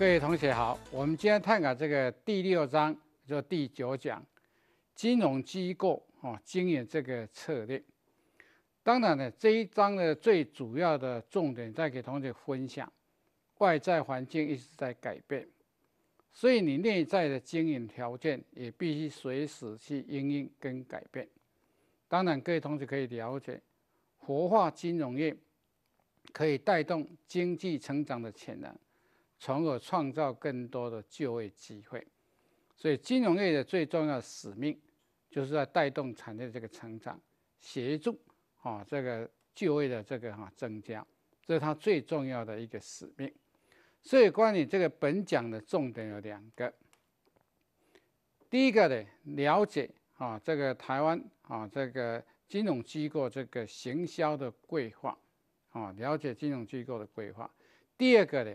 各位同学好，我们今天探讨这个第六章，就第九讲，金融机构哦经营这个策略。当然呢，这一章的最主要的重点在给同学分享，外在环境一直在改变，所以你内在的经营条件也必须随时去应应跟改变。当然，各位同学可以了解，活化金融业可以带动经济成长的潜能。从而创造更多的就业机会，所以金融业的最重要使命，就是在带动产业这个成长，协助啊这个就业的这个哈增加，这是它最重要的一个使命。所以关于这个本讲的重点有两个，第一个呢，了解啊这个台湾啊这个金融机构这个行销的规划，啊了解金融机构的规划。第二个呢。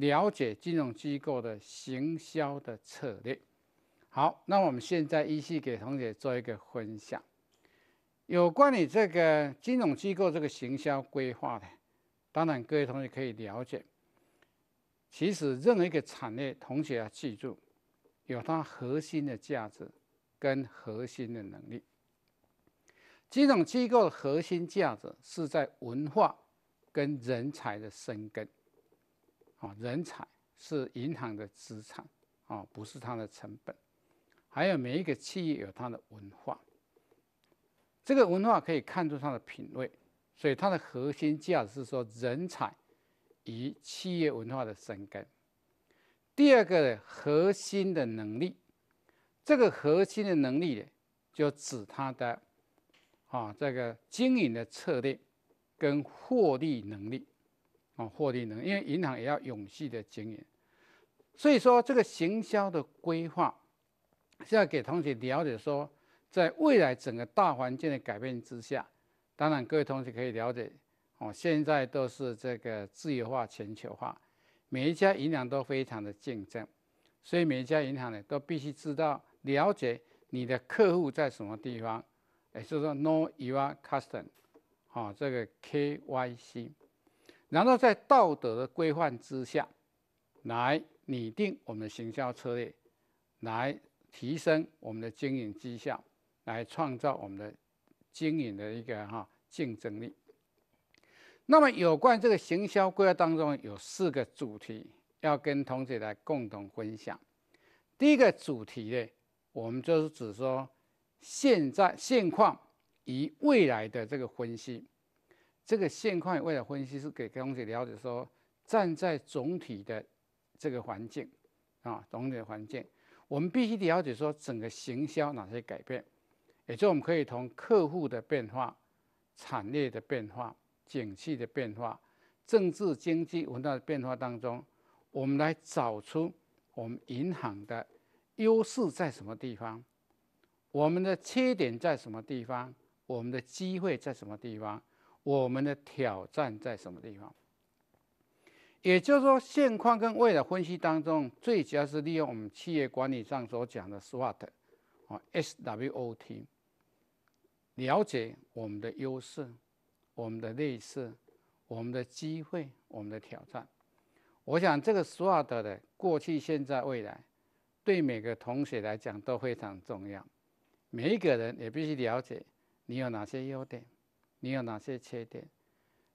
了解金融机构的行销的策略。好，那我们现在依稀给同学做一个分享，有关于这个金融机构这个行销规划的。当然，各位同学可以了解，其实任何一个产业，同学要记住，有它核心的价值跟核心的能力。金融机构的核心价值是在文化跟人才的生根。啊，人才是银行的资产，啊，不是它的成本。还有每一个企业有它的文化，这个文化可以看出它的品味，所以它的核心价值是说人才与企业文化的生根。第二个呢，核心的能力，这个核心的能力呢，就指它的啊这个经营的策略跟获利能力。获利能因为银行也要永续的经营，所以说这个行销的规划是要给同学了解说，在未来整个大环境的改变之下，当然各位同学可以了解哦，现在都是这个自由化、全球化，每一家银行都非常的竞争，所以每一家银行呢都必须知道了解你的客户在什么地方，也就是 Know Your Customer，这个 KYC。然后在道德的规范之下，来拟定我们的行销策略，来提升我们的经营绩效，来创造我们的经营的一个哈竞争力。那么有关这个行销规划当中有四个主题要跟同学来共同分享。第一个主题呢，我们就是只说现在现况与未来的这个分析。这个现况为了分析是给高小姐了解说，站在总体的这个环境啊，总体的环境，我们必须了解说整个行销哪些改变，也就我们可以从客户的变化、产业的变化、景气的变化、政治经济文化的变化当中，我们来找出我们银行的优势在什么地方，我们的缺点在什么地方，我们的机会在什么地方。我们的挑战在什么地方？也就是说，现况跟未来分析当中，最主要是利用我们企业管理上所讲的 SWOT 啊，SWOT 了解我们的优势、我们的劣势、我们的机会、我们的挑战。我想这个 SWOT 的过去、现在、未来，对每个同学来讲都非常重要。每一个人也必须了解你有哪些优点。你有哪些缺点？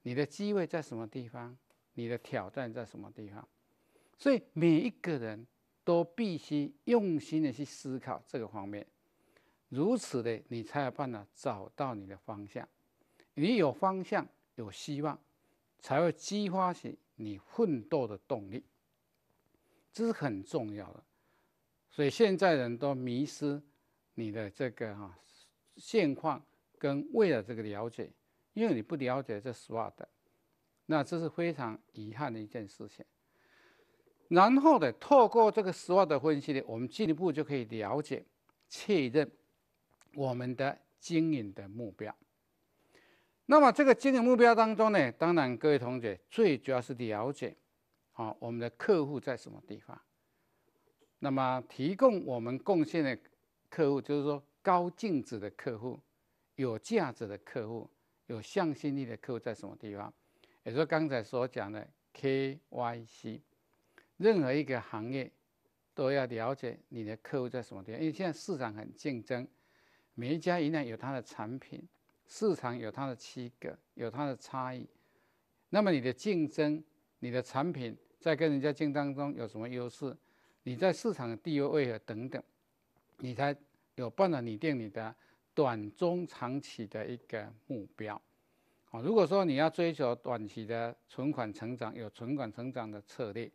你的机会在什么地方？你的挑战在什么地方？所以每一个人都必须用心的去思考这个方面，如此的你才有办法找到你的方向。你有方向，有希望，才会激发起你奋斗的动力。这是很重要的。所以现在人都迷失你的这个哈现况，跟为了这个了解，因为你不了解这 SWOT，那这是非常遗憾的一件事情。然后呢，透过这个 SWOT 分析呢，我们进一步就可以了解、确认我们的经营的目标。那么这个经营目标当中呢，当然各位同学最主要是了解啊，我们的客户在什么地方。那么提供我们贡献的客户，就是说高净值的客户。有价值的客户、有向心力的客户在什么地方？也就是刚才所讲的 KYC。任何一个行业都要了解你的客户在什么地方，因为现在市场很竞争，每一家银行有它的产品，市场有它的区隔，有它的差异。那么你的竞争，你的产品在跟人家竞争中有什么优势？你在市场的地位啊等等，你才有办法拟定你的。短、中、长期的一个目标，啊，如果说你要追求短期的存款成长，有存款成长的策略；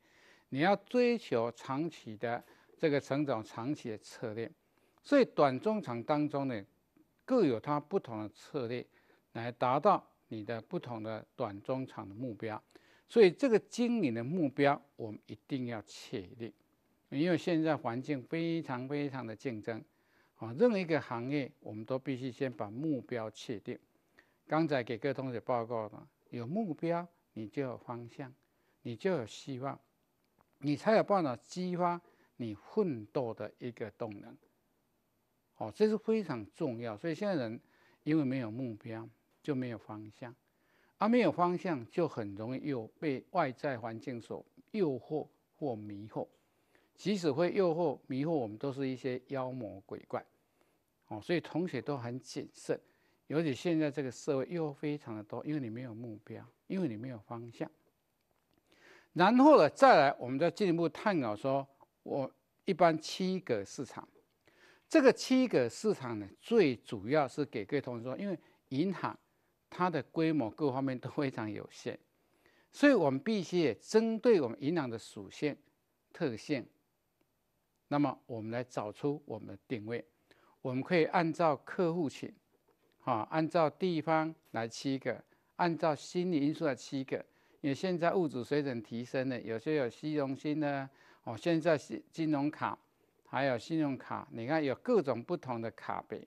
你要追求长期的这个成长，长期的策略。所以，短、中、长当中呢，各有它不同的策略，来达到你的不同的短、中、长的目标。所以，这个经营的目标我们一定要确立，因为现在环境非常非常的竞争。啊，任何一个行业，我们都必须先把目标确定。刚才给各位同学报告了，有目标，你就有方向，你就有希望，你才有办法激发你奋斗的一个动能。哦，这是非常重要。所以现在人因为没有目标，就没有方向，而没有方向，就很容易有被外在环境所诱惑或迷惑。即使会诱惑迷惑，我们都是一些妖魔鬼怪，哦，所以同学都很谨慎，尤其现在这个社会诱惑非常的多，因为你没有目标，因为你没有方向。然后呢，再来我们再进一步探讨，说我一般七个市场，这个七个市场呢，最主要是给各位同学说，因为银行它的规模各方面都非常有限，所以我们必须也针对我们银行的属性特性。那么我们来找出我们的定位，我们可以按照客户群，啊，按照地方来七个，按照心理因素来七个，因为现在物质水准提升了，有些有虚荣心呢，哦，现在是金融卡，还有信用卡，你看有各种不同的卡别，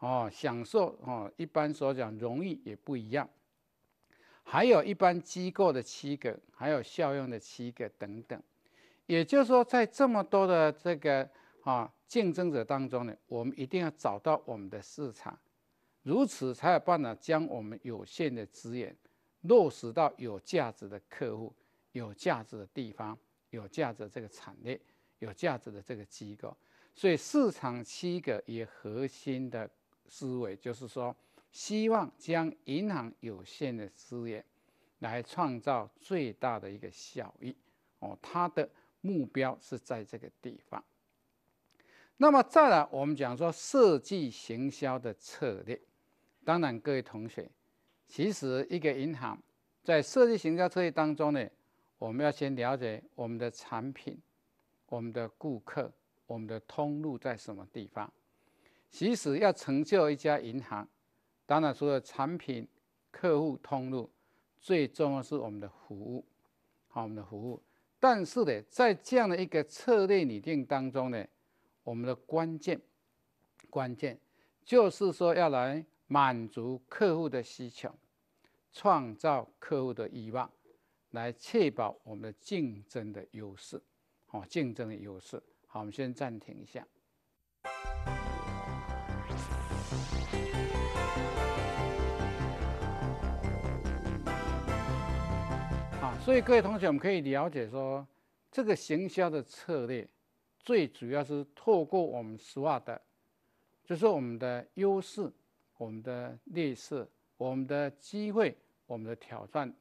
哦，享受哦，一般所讲荣誉也不一样，还有一般机构的七个，还有效用的七个等等。也就是说，在这么多的这个啊竞争者当中呢，我们一定要找到我们的市场，如此才有办法将我们有限的资源落实到有价值的客户、有价值的地方、有价值这个产业、有价值的这个机构。所以，市场七个也核心的思维就是说，希望将银行有限的资源来创造最大的一个效益。哦，它的。目标是在这个地方。那么再来，我们讲说设计行销的策略。当然，各位同学，其实一个银行在设计行销策略当中呢，我们要先了解我们的产品、我们的顾客、我们的通路在什么地方。其实要成就一家银行，当然除了产品、客户、通路，最重要是我们的服务。好，我们的服务。但是呢，在这样的一个策略拟定当中呢，我们的关键关键就是说要来满足客户的需求，创造客户的欲望，来确保我们的竞争的优势，哦，竞争的优势。好，我们先暂停一下。所以各位同学，我们可以了解说，这个行销的策略，最主要是透过我们 SWOT，就是我们的优势、我们的劣势、我们的机会、我们的挑战，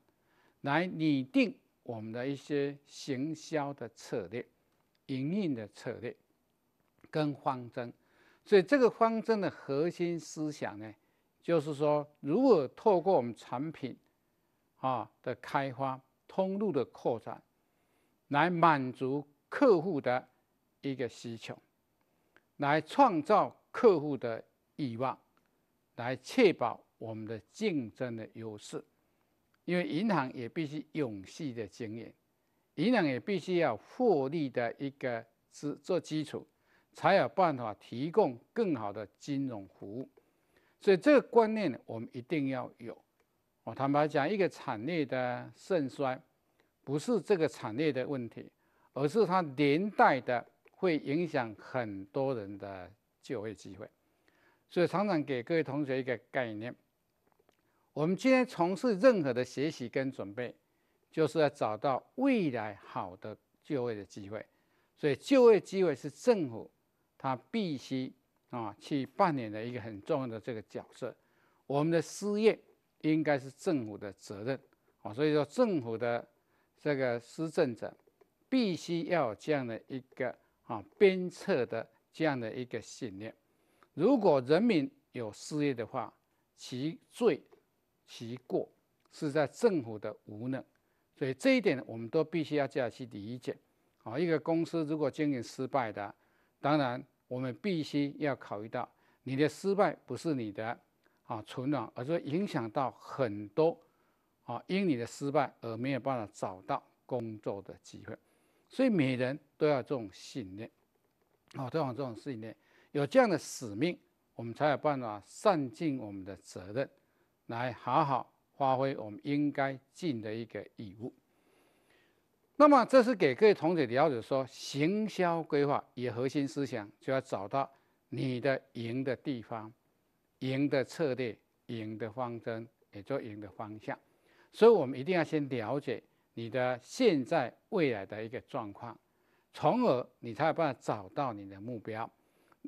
来拟定我们的一些行销的策略、营运的策略跟方针。所以这个方针的核心思想呢，就是说如何透过我们产品啊的开发。通路的扩展，来满足客户的一个需求，来创造客户的欲望，来确保我们的竞争的优势。因为银行也必须永续的经营，银行也必须要获利的一个资做基础，才有办法提供更好的金融服务。所以这个观念我们一定要有。我坦白讲，一个产业的盛衰，不是这个产业的问题，而是它连带的会影响很多人的就业机会。所以常常给各位同学一个概念：，我们今天从事任何的学习跟准备，就是要找到未来好的就业的机会。所以就业机会是政府它必须啊去扮演的一个很重要的这个角色。我们的失业。应该是政府的责任啊，所以说政府的这个施政者，必须要有这样的一个啊鞭策的这样的一个信念。如果人民有失业的话，其罪其过是在政府的无能，所以这一点我们都必须要这样去理解。啊，一个公司如果经营失败的，当然我们必须要考虑到你的失败不是你的。啊，存暖，而是会影响到很多啊，因你的失败而没有办法找到工作的机会，所以每人都要这种信念，啊，都要有这种信念，有这样的使命，我们才有办法善尽我们的责任，来好好发挥我们应该尽的一个义务。那么，这是给各位同学了解说，行销规划以核心思想，就要找到你的赢的地方。赢的策略，赢的方针，也就赢的方向。所以，我们一定要先了解你的现在、未来的一个状况，从而你才有办法找到你的目标，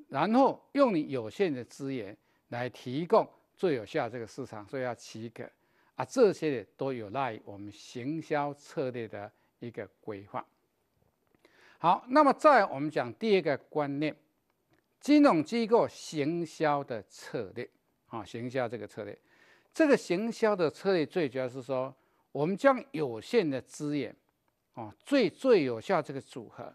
然后用你有限的资源来提供最有效这个市场。所以，要七个啊，这些都有赖于我们行销策略的一个规划。好，那么在我们讲第二个观念。金融机构行销的策略，啊，行销这个策略，这个行销的策略最主要是说，我们将有限的资源，啊，最最有效这个组合，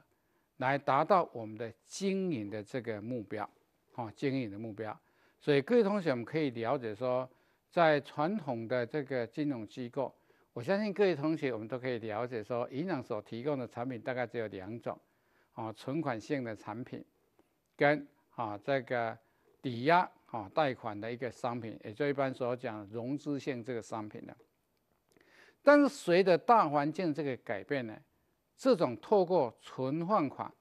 来达到我们的经营的这个目标，啊，经营的目标。所以各位同学，我们可以了解说，在传统的这个金融机构，我相信各位同学我们都可以了解说，银行所提供的产品大概只有两种，啊，存款性的产品。跟啊这个抵押啊贷款的一个商品，也就一般所讲融资性这个商品的。但是随着大环境这个改变呢，这种透过存放款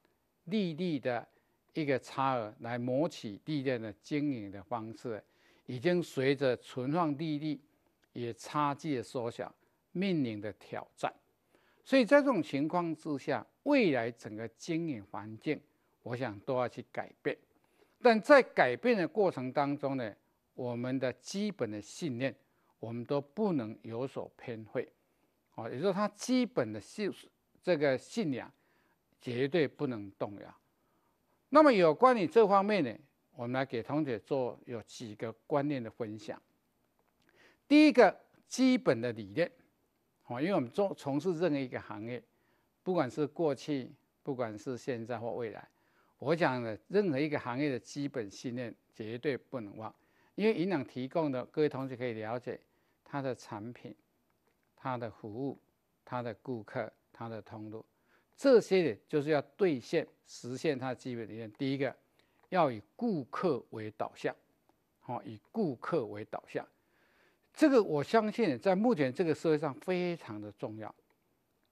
利率的一个差额来谋取利润的经营的方式，已经随着存放利率也差距的缩小，面临的挑战。所以在这种情况之下，未来整个经营环境。我想都要去改变，但在改变的过程当中呢，我们的基本的信念，我们都不能有所偏废，啊，也就是他基本的信这个信仰绝对不能动摇。那么有关于这方面呢，我们来给同学做有几个观念的分享。第一个基本的理念，啊，因为我们做从事任何一个行业，不管是过去，不管是现在或未来。我讲的任何一个行业的基本信念绝对不能忘，因为银行提供的各位同学可以了解它的产品、它的服务、它的顾客、它的通路，这些呢就是要兑现实现它的基本理念。第一个，要以顾客为导向，好，以顾客为导向，这个我相信在目前这个社会上非常的重要，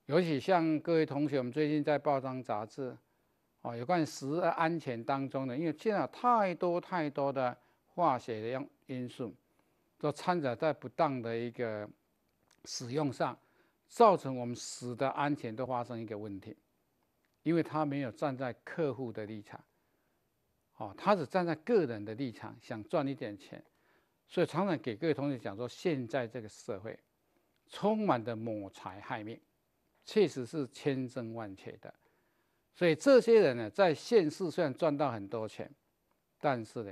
尤其像各位同学，我们最近在报章杂志。哦，有关食安全当中的，因为现在太多太多的化学的因因素，都掺杂在不当的一个使用上，造成我们食的安全都发生一个问题，因为他没有站在客户的立场，哦，他只站在个人的立场想赚一点钱，所以常常给各位同学讲说，现在这个社会充满的谋财害命，确实是千真万确的。所以这些人呢，在现世虽然赚到很多钱，但是呢，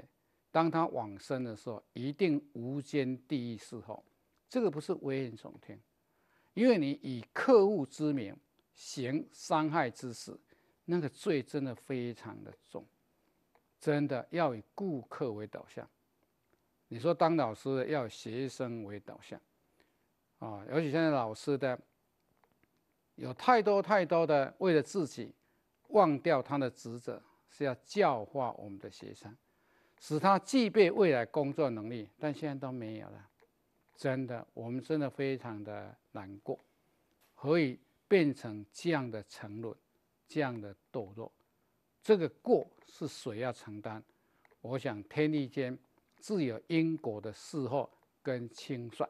当他往生的时候，一定无间地狱伺候。这个不是危言耸听，因为你以客户之名行伤害之事，那个罪真的非常的重，真的要以顾客为导向。你说当老师要学生为导向，啊，尤其现在老师的有太多太多的为了自己。忘掉他的职责是要教化我们的学生，使他具备未来工作能力，但现在都没有了，真的，我们真的非常的难过。何以变成这样的沉沦，这样的堕落？这个过是谁要承担？我想天地间自有因果的事后跟清算。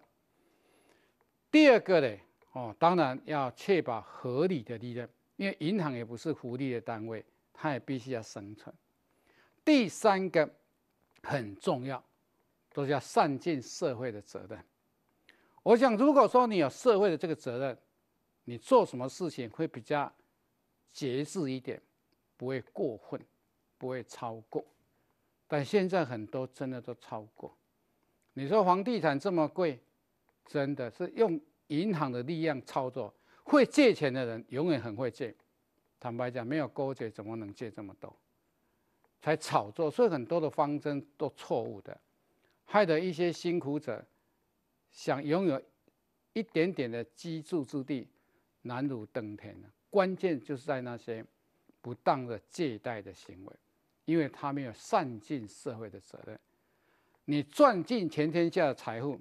第二个呢，哦，当然要确保合理的利润。因为银行也不是福利的单位，它也必须要生存。第三个很重要，都是要善尽社会的责任。我想，如果说你有社会的这个责任，你做什么事情会比较节制一点，不会过分，不会超过。但现在很多真的都超过。你说房地产这么贵，真的是用银行的力量操作。会借钱的人永远很会借，坦白讲，没有勾结怎么能借这么多？才炒作，所以很多的方针都错误的，害得一些辛苦者想拥有一点点的居住之地，难如登天呢。关键就是在那些不当的借贷的行为，因为他没有善尽社会的责任。你赚尽全天下的财富，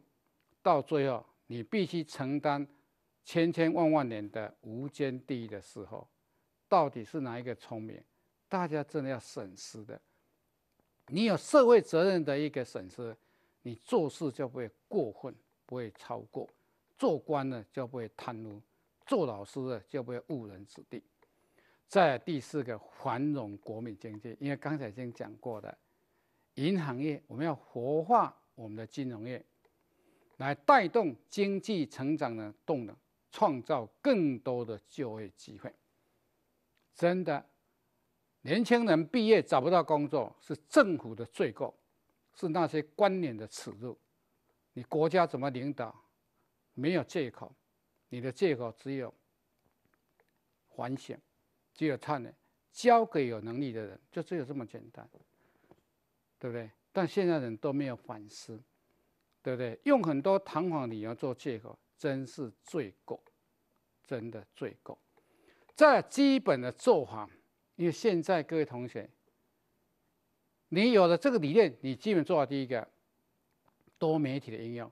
到最后你必须承担。千千万万年的无间地狱的时候，到底是哪一个聪明？大家真的要审思的。你有社会责任的一个审思，你做事就不会过分，不会超过；做官呢就不会贪污，做老师呢就不会误人子弟。在第四个繁荣国民经济，因为刚才已经讲过的，银行业我们要活化我们的金融业，来带动经济成长的动能。创造更多的就业机会。真的，年轻人毕业找不到工作是政府的罪过，是那些官员的耻辱。你国家怎么领导？没有借口，你的借口只有反省，只有他认，交给有能力的人，就只有这么简单，对不对？但现在人都没有反思，对不对？用很多谈谎理由做借口。真是罪过，真的罪过。这基本的做法，因为现在各位同学，你有了这个理念，你基本做到第一个多媒体的应用。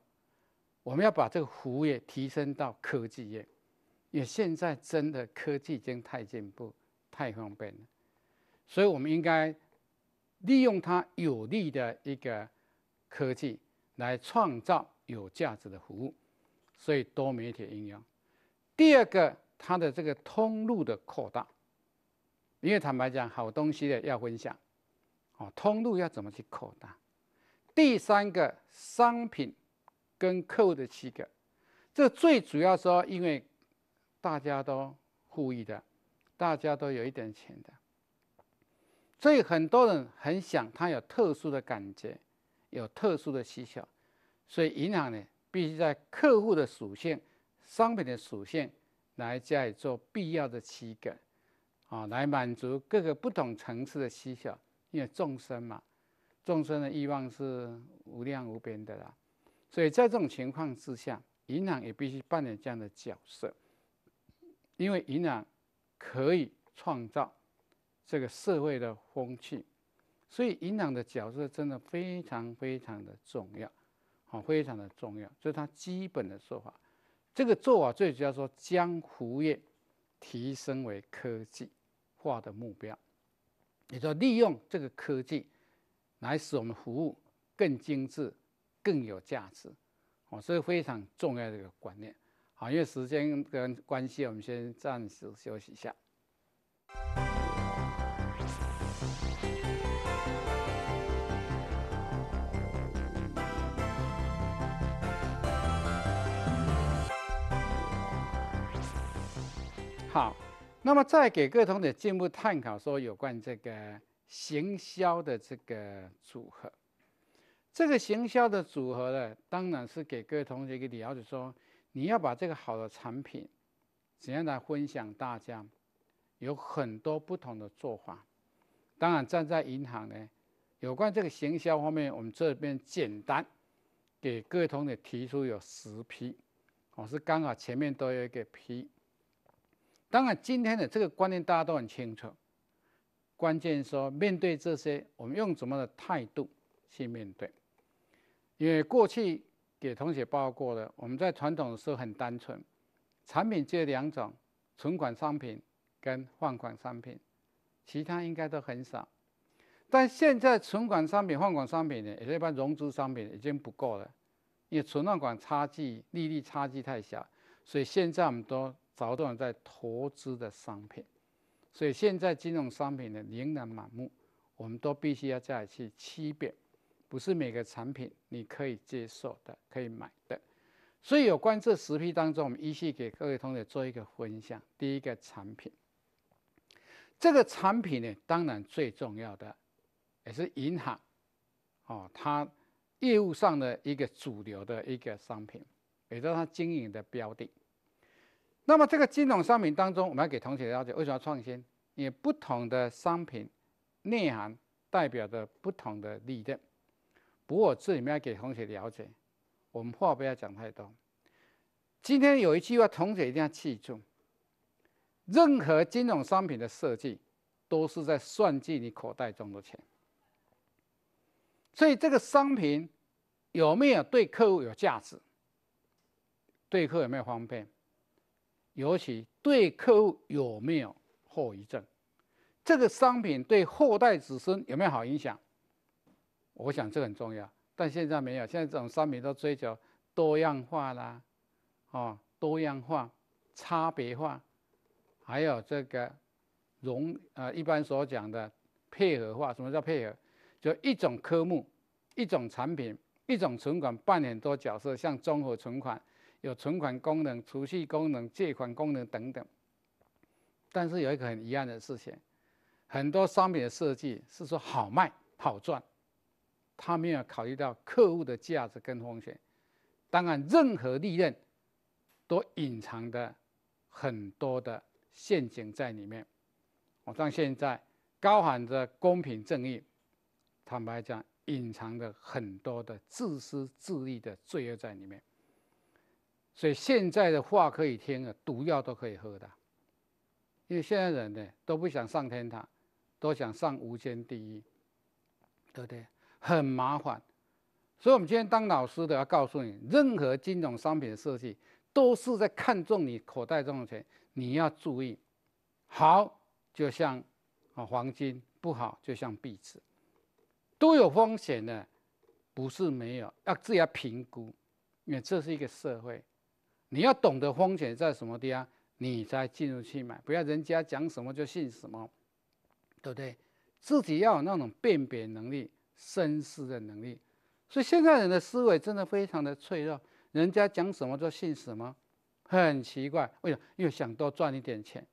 我们要把这个服务业提升到科技业，因为现在真的科技已经太进步、太方便了，所以我们应该利用它有利的一个科技来创造有价值的服务。所以多媒体应用，第二个，它的这个通路的扩大，因为坦白讲，好东西的要分享，哦，通路要怎么去扩大？第三个，商品跟客户的契合，这最主要说，因为大家都富裕的，大家都有一点钱的，所以很多人很想他有特殊的感觉，有特殊的需求，所以银行呢？必须在客户的属性、商品的属性来加以做必要的取改，啊，来满足各个不同层次的需求，因为众生嘛，众生的欲望是无量无边的啦，所以在这种情况之下，银行也必须扮演这样的角色，因为银行可以创造这个社会的风气，所以银行的角色真的非常非常的重要。非常的重要，这是他基本的做法。这个做法最主要说，将服务业提升为科技化的目标，也就利用这个科技来使我们服务更精致、更有价值。哦，这是非常重要的一个观念。好，因为时间跟关系，我们先暂时休息一下。那么再给各位同学进一步探讨，说有关这个行销的这个组合，这个行销的组合呢，当然是给各位同学一个了解，说你要把这个好的产品怎样来分享大家，有很多不同的做法。当然站在银行呢，有关这个行销方面，我们这边简单给各位同学提出有十批，我是刚好前面都有一个批。当然，今天的这个观念大家都很清楚。关键说，面对这些，我们用怎么的态度去面对？因为过去给同学报过的，我们在传统的时候很单纯，产品只有两种存款商品跟放款商品，其他应该都很少。但现在存款商品、放款商品呢，也一般融资商品已经不够了，因为存放款差距、利率差距太小，所以现在我们都。找多人在投资的商品，所以现在金融商品呢，琳琅满目，我们都必须要再去区别，不是每个产品你可以接受的，可以买的。所以有关这十批当中，我们依稀给各位同学做一个分享。第一个产品，这个产品呢，当然最重要的也是银行，哦，它业务上的一个主流的一个商品，也是它经营的标的。那么，这个金融商品当中，我们要给同学了解为什么要创新？因为不同的商品内涵代表着不同的理念。不过，这里面要给同学了解，我们话不要讲太多。今天有一句话，同学一定要记住：任何金融商品的设计，都是在算计你口袋中的钱。所以，这个商品有没有对客户有价值？对客有没有方便？尤其对客户有没有后遗症？这个商品对后代子孙有没有好影响？我想这很重要，但现在没有。现在这种商品都追求多样化啦，哦，多样化、差别化，还有这个融，呃，一般所讲的配合化。什么叫配合？就一种科目、一种产品、一种存款扮演多角色，像综合存款。有存款功能、储蓄功能、借款功能等等，但是有一个很遗憾的事情，很多商品的设计是说好卖、好赚，他没有考虑到客户的价值跟风险。当然，任何利润都隐藏的很多的陷阱在里面。我像现在高喊着公平正义，坦白讲，隐藏着很多的自私自利的罪恶在里面。所以现在的话可以听啊，毒药都可以喝的，因为现在人呢都不想上天堂，都想上无间地狱，对不对？很麻烦。所以我们今天当老师的要告诉你，任何金融商品的设计都是在看中你口袋中的钱，你要注意。好，就像啊黄金；不好，就像壁纸，都有风险的，不是没有，要自己要评估，因为这是一个社会。你要懂得风险在什么地方，你才进入去买，不要人家讲什么就信什么，对不对？自己要有那种辨别能力、深思的能力。所以现在人的思维真的非常的脆弱，人家讲什么就信什么，很奇怪。为什么？因为想多赚一点钱。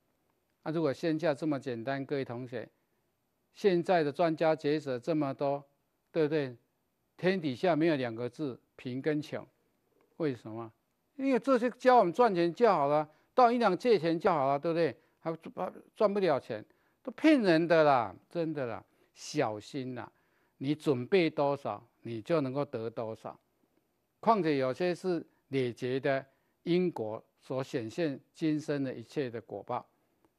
那如果现在这么简单，各位同学，现在的专家、学者这么多，对不对？天底下没有两个字：平跟穷，为什么？因为这些教我们赚钱就好了，到银行借钱就好了，对不对？还赚赚不了钱，都骗人的啦，真的啦，小心啦！你准备多少，你就能够得多少。况且有些是累积的因果所显现，今生的一切的果报，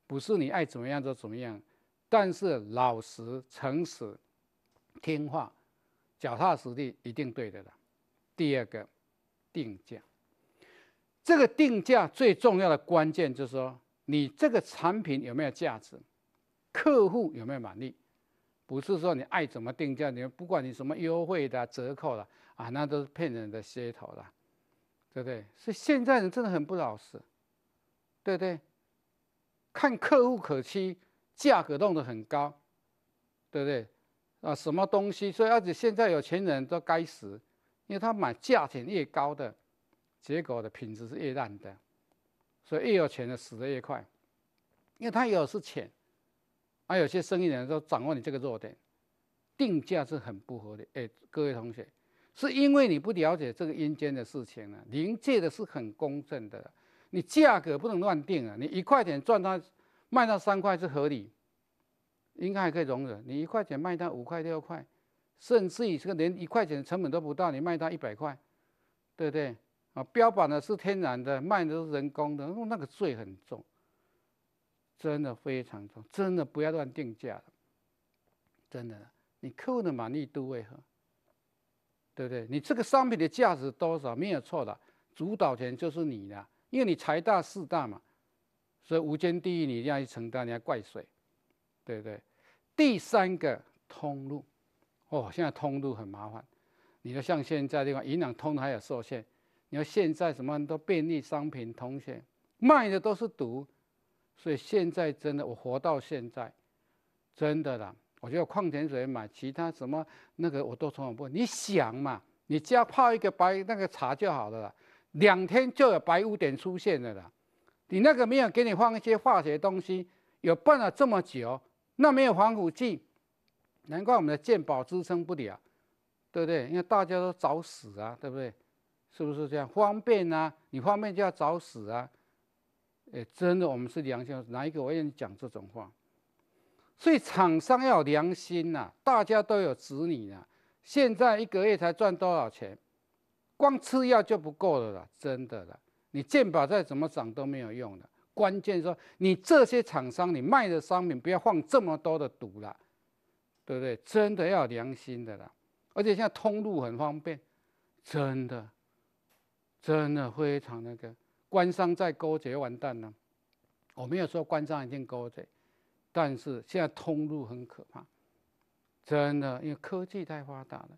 不是你爱怎么样就怎么样。但是老实、诚实、听话、脚踏实地，一定对的啦。第二个定价。这个定价最重要的关键就是说，你这个产品有没有价值，客户有没有满意，不是说你爱怎么定价，你不管你什么优惠的、折扣的啊，那都是骗人的噱头了，对不对？所以现在人真的很不老实，对不对，看客户可期，价格弄得很高，对不对？啊，什么东西？所以而且现在有钱人都该死，因为他买价钱越高的。结果的品质是越烂的，所以越有钱的死的越快，因为他有是钱，而有些生意人就掌握你这个弱点，定价是很不合理。哎，各位同学，是因为你不了解这个阴间的事情啊？灵界的是很公正的，你价格不能乱定啊！你一块钱赚他卖他三块是合理，应该还可以容忍。你一块钱卖他五块六块，甚至于这个连一块钱成本都不到，你卖他一百块，对不对？啊，标榜的是天然的，卖的都是人工的，那个罪很重，真的非常重，真的不要乱定价真的，你客户的满意度为何？对不对？你这个商品的价值多少没有错的，主导权就是你的，因为你财大势大嘛，所以无间地狱你一定要去承担，你要怪谁？对不对？第三个通路，哦，现在通路很麻烦，你说像现在这个银行通还有受限。你看现在什么很多便利商品，同学卖的都是毒，所以现在真的，我活到现在，真的啦。我就矿泉水买，其他什么那个我都从来不。你想嘛，你只要泡一个白那个茶就好了，两天就有白污点出现了啦。你那个没有给你放一些化学东西，有放了这么久，那没有防腐剂，难怪我们的健保支撑不了，对不对？因为大家都早死啊，对不对？是不是这样方便呢？你方便就要找死啊！哎，真的，我们是良心，哪一个我愿意讲这种话？所以厂商要有良心呐，大家都有子女了，现在一个月才赚多少钱？光吃药就不够的啦，真的啦。你健保再怎么涨都没有用的。关键说，你这些厂商，你卖的商品不要放这么多的毒啦，对不对？真的要良心的啦。而且现在通路很方便，真的。真的非常那个官商在勾结完蛋了，我没有说官商一定勾结，但是现在通路很可怕，真的因为科技太发达了，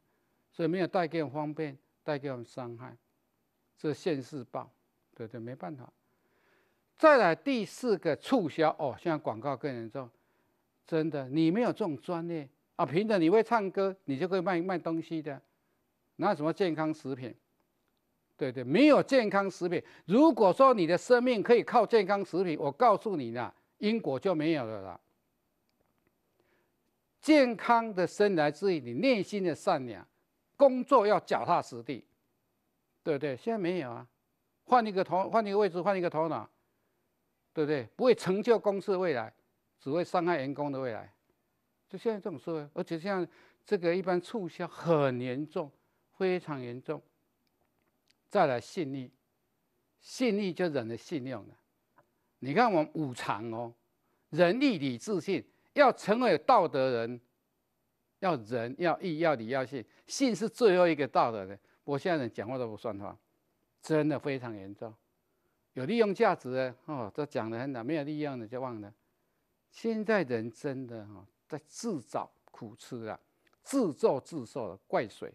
所以没有带给我们方便，带给我们伤害，这现世报，对对，没办法。再来第四个促销哦，现在广告更严重，真的你没有这种专业啊，凭着你会唱歌，你就可以卖卖东西的，拿什么健康食品？对对，没有健康食品。如果说你的生命可以靠健康食品，我告诉你呢，因果就没有了啦。健康的生来自于你内心的善良，工作要脚踏实地，对不对？现在没有啊，换一个头，换一个位置，换一个头脑，对不对？不会成就公司的未来，只会伤害员工的未来。就现在这种社会，而且像这个一般促销很严重，非常严重。再来信力，信力就人的信用了。你看我们五常哦，仁义礼智信，要成为道德人，要仁，要义，要礼，要信。信是最后一个道德的。我现在人讲话都不算话，真的非常严重。有利用价值的哦，都讲的很好；没有利用的就忘了。现在人真的哦，在自找苦吃啊，自作自受的怪谁？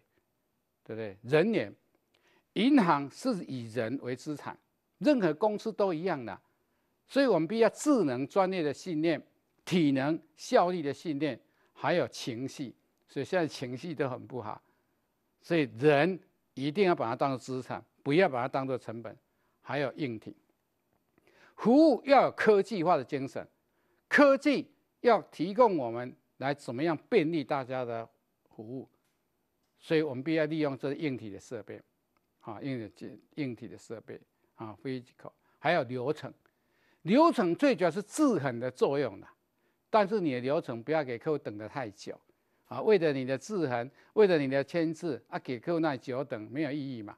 对不对？人脸银行是以人为资产，任何公司都一样的，所以我们必须要智能专业的训练、体能、效率的训练，还有情绪。所以现在情绪都很不好，所以人一定要把它当做资产，不要把它当做成本。还有硬体服务要有科技化的精神，科技要提供我们来怎么样便利大家的服务，所以我们必须要利用这硬体的设备。啊，硬件、硬体的设备啊，飞机 l 还有流程，流程最主要是制衡的作用的，但是你的流程不要给客户等得太久啊，为了你的制衡，为了你的签字啊，给客户那久等没有意义嘛，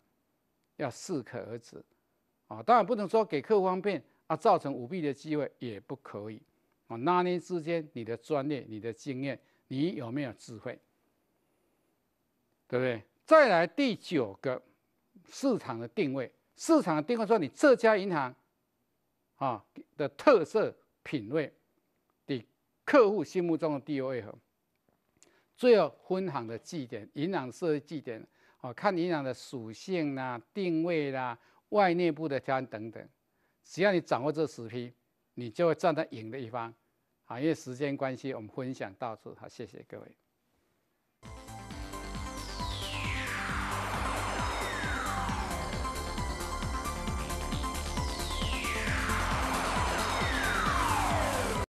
要适可而止啊，当然不能说给客户方便啊，造成舞弊的机会也不可以啊，拿捏之间，你的专业、你的经验，你有没有智慧，对不对？再来第九个。市场的定位，市场的定位说你这家银行啊的特色品味，的客户心目中的地位和最后分行的绩点，银行设计绩点啊，看银行的属性啦、定位啦、外内部的家异等等，只要你掌握这十批，你就会站在赢的一方。啊，因为时间关系，我们分享到此，好，谢谢各位。